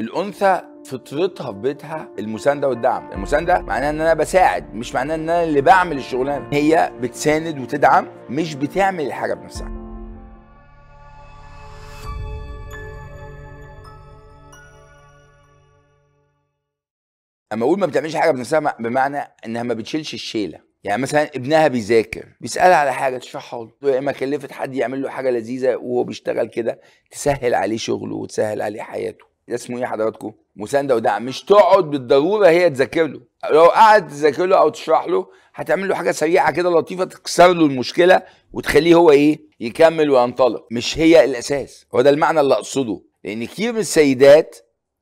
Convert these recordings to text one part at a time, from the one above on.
الانثى فطرتها في بيتها المسانده والدعم المسانده معناها ان انا بساعد مش معناها ان انا اللي بعمل الشغلانه هي بتساند وتدعم مش بتعمل الحاجه بنفسها اما اقول ما بتعملش حاجه بنفسها بمعنى انها ما بتشيلش الشيله يعني مثلا ابنها بيذاكر بيسألها على حاجه تشرحها له يا اما إيه، كلفت حد يعمل له حاجه لذيذه وهو بيشتغل كده تسهل عليه شغله وتسهل عليه حياته اسمه ايه حضراتكم مسانده ودعم مش تقعد بالضروره هي تذاكر له لو قعد تذاكر له او تشرح له هتعمل له حاجه سريعه كده لطيفه تكسر له المشكله وتخليه هو ايه يكمل وينطلق مش هي الاساس هو ده المعنى اللي اقصده لان كتير من السيدات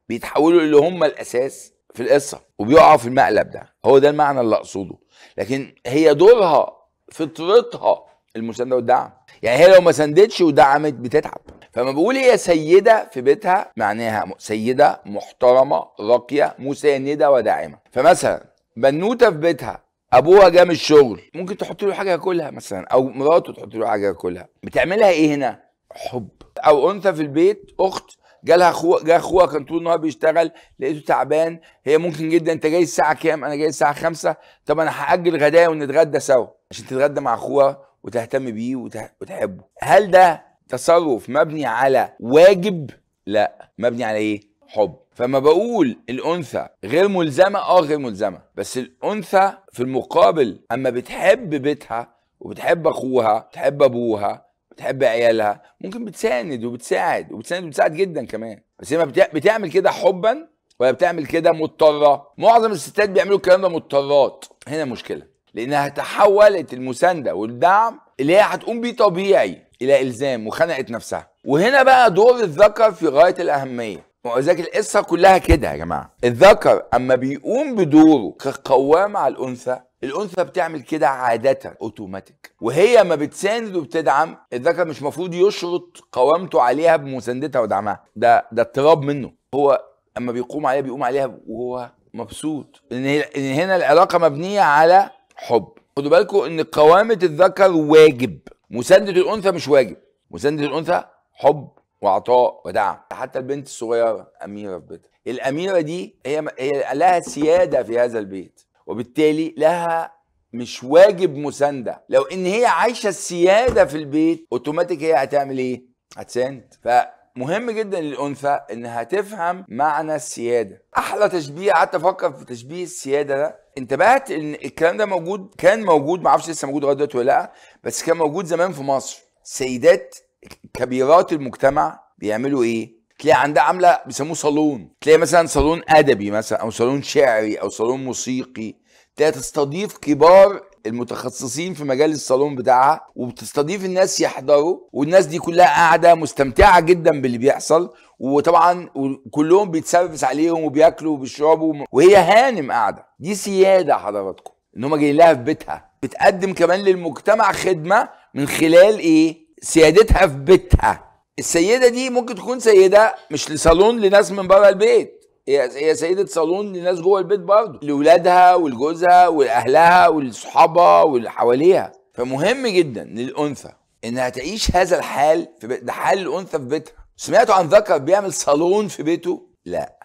بيتحولوا اللي هم الاساس في القصه وبيقعوا في المقلب ده هو ده المعنى اللي اقصده لكن هي دورها فطرتها المسانده والدعم يعني هي لو ما ساندتش ودعمت بتتعب فما بقول هي إيه سيده في بيتها معناها سيده محترمه راقيه مسانده وداعمه فمثلا بنوته في بيتها ابوها جه من الشغل ممكن تحط له حاجه ياكلها مثلا او مراته تحط له حاجه ياكلها بتعملها ايه هنا حب او انثى في البيت اخت جالها اخوها جا اخوها كان طول النهار بيشتغل لقيته تعبان هي ممكن جدا انت جاي الساعه كام انا جاي الساعه خمسة طب انا هاجل غدايا ونتغدى سوا عشان تتغدى مع اخوها وتهتم بيه وتحبه هل ده تصرف مبني على واجب لا مبني على ايه حب فما بقول الانثى غير ملزمه اه غير ملزمه بس الانثى في المقابل اما بتحب بيتها وبتحب اخوها بتحب ابوها بتحب عيالها ممكن بتساند وبتساعد وبتساند وبتساعد جدا كمان بس هي بتعمل كده حبا ولا بتعمل كده مضطره معظم الستات بيعملوا الكلام ده مضطرات هنا مشكله لانها تحولت المسانده والدعم اللي هي هتقوم بيه طبيعي الى الزام وخنقت نفسها وهنا بقى دور الذكر في غايه الاهميه وذلك القصه كلها كده يا جماعه الذكر اما بيقوم بدوره كقوام على الانثى الانثى بتعمل كده عاده اوتوماتيك وهي ما بتساند وبتدعم الذكر مش مفروض يشرط قوامته عليها بمساندتها ودعمها ده ده اضطراب منه هو اما بيقوم عليها بيقوم عليها وهو مبسوط ان هنا العلاقه مبنيه على حب خدوا بالكم ان قوامه الذكر واجب مسانده الانثى مش واجب مسانده الانثى حب وعطاء ودعم حتى البنت الصغيره اميره في بيتها الاميره دي هي هي لها سياده في هذا البيت وبالتالي لها مش واجب مسانده لو ان هي عايشه السياده في البيت اوتوماتيك هي هتعمل ايه هتساند ف مهم جدا للانثى انها تفهم معنى السياده احلى تشبيه قعدت افكر في تشبيه السياده ده انتبهت ان الكلام ده موجود كان موجود معرفش لسه موجود لغايه دلوقتي ولا لا بس كان موجود زمان في مصر سيدات كبيرات المجتمع بيعملوا ايه تلاقي عندها عامله بيسموه صالون تلاقي مثلا صالون ادبي مثلا او صالون شعري او صالون موسيقي تلاقي تستضيف كبار المتخصصين في مجال الصالون بتاعها وبتستضيف الناس يحضروا والناس دي كلها قاعده مستمتعه جدا باللي بيحصل وطبعا كلهم بيتسرفس عليهم وبياكلوا وبيشربوا وهي هانم قاعده دي سياده حضراتكم ان هم جايين لها في بيتها بتقدم كمان للمجتمع خدمه من خلال ايه سيادتها في بيتها السيده دي ممكن تكون سيده مش لصالون لناس من بره البيت هي سيده صالون لناس جوه البيت برضه لاولادها ولجوزها ولاهلها ولصحابها واللي حواليها فمهم جدا للانثى انها تعيش هذا الحال في بيت ده حال الانثى في بيتها سمعتوا عن ذكر بيعمل صالون في بيته لا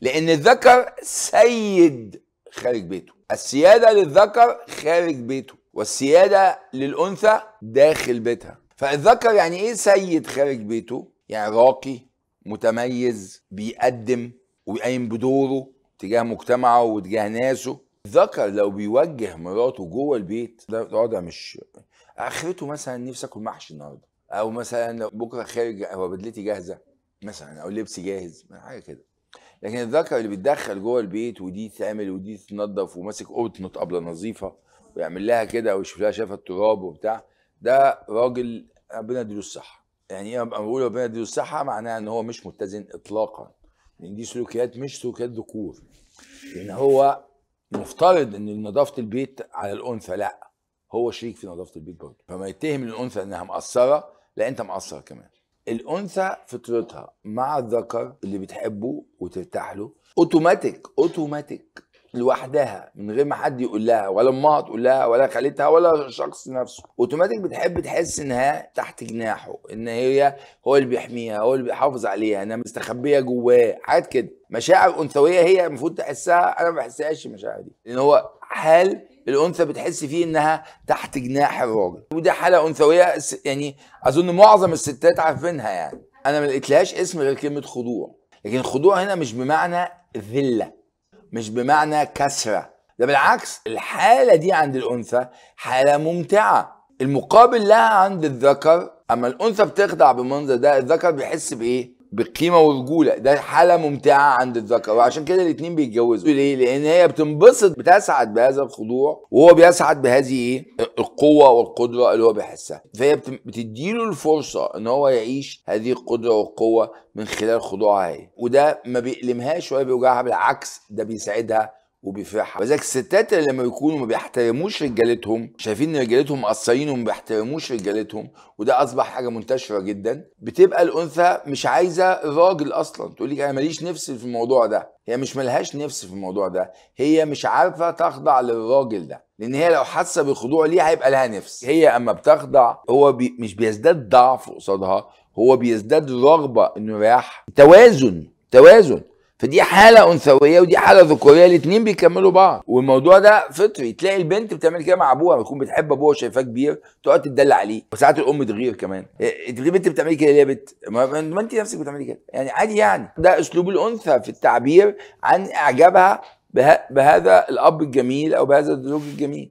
لان الذكر سيد خارج بيته السياده للذكر خارج بيته والسياده للانثى داخل بيتها فالذكر يعني ايه سيد خارج بيته يعني راقي متميز بيقدم وقايم بدوره تجاه مجتمعه وتجاه ناسه الذكر لو بيوجه مراته جوه البيت ده وضع مش اخرته مثلا نفسي اكل محشي النهارده او مثلا بكره خارج هو بدلتي جاهزه مثلا او لبسي جاهز حاجه كده لكن الذكر اللي بيتدخل جوه البيت ودي تتعمل ودي تتنضف وماسك قطنه طبله نظيفه ويعمل لها كده ويشوف لها شايفه التراب وبتاع ده راجل ربنا يديله الصحه يعني ايه ابقى بقول ربنا يديله الصحه معناها ان هو مش متزن اطلاقا لان دي سلوكيات مش سلوكيات ذكور لان هو مفترض ان نظافه البيت على الانثى لا هو شريك في نظافه البيت برضه فما يتهم الانثى انها مقصره لا انت مقصر كمان الانثى فطرتها مع الذكر اللي بتحبه وترتاح له اوتوماتيك اوتوماتيك لوحدها من غير ما حد يقول لها ولا امها تقول لها ولا خالتها ولا الشخص نفسه اوتوماتيك بتحب تحس انها تحت جناحه ان هي هو اللي بيحميها هو اللي بيحافظ عليها انها مستخبيه جواه حاجات كده مشاعر انثويه هي المفروض تحسها انا ما بحسهاش المشاعر دي لان هو حال الانثى بتحس فيه انها تحت جناح الراجل ودي حاله انثويه يعني اظن معظم الستات عارفينها يعني انا ما لقيتلهاش اسم غير كلمه خضوع لكن الخضوع هنا مش بمعنى ذله مش بمعنى كسرة ده بالعكس الحالة دي عند الأنثى حالة ممتعة المقابل لها عند الذكر أما الأنثى بتخدع بالمنظر ده الذكر بيحس بإيه؟ بقيمه ورجوله ده حاله ممتعه عند الذكر وعشان كده الاثنين بيتجوزوا ليه لان هي بتنبسط بتسعد بهذا الخضوع وهو بيسعد بهذه ايه القوه والقدره اللي هو بيحسها فهي بتديله الفرصه ان هو يعيش هذه القدره والقوه من خلال خضوعها هي وده ما بيألمهاش ولا بيوجعها بالعكس ده بيسعدها وبيفرحها وذلك الستات اللي لما يكونوا ما بيحترموش رجالتهم شايفين ان رجالتهم مقصرين وما بيحترموش رجالتهم وده اصبح حاجه منتشره جدا بتبقى الانثى مش عايزه الراجل اصلا تقول لك انا ماليش نفس في الموضوع ده هي مش ملهاش نفس في الموضوع ده هي مش عارفه تخضع للراجل ده لان هي لو حاسه بالخضوع ليه هيبقى لها نفس هي اما بتخضع هو بي مش بيزداد ضعف قصادها هو بيزداد رغبه انه يريح توازن توازن فدي حاله انثويه ودي حاله ذكوريه الاثنين بيكملوا بعض والموضوع ده فطري تلاقي البنت بتعمل كده مع ابوها بتكون بتحب ابوها وشايفاه كبير تقعد تدل عليه وساعات الام تغير كمان إيه، انت ليه بنت بتعملي كده ليه يا بنت ما انت نفسك بتعملي كده يعني عادي يعني ده اسلوب الانثى في التعبير عن اعجابها بهذا الاب الجميل او بهذا الزوج الجميل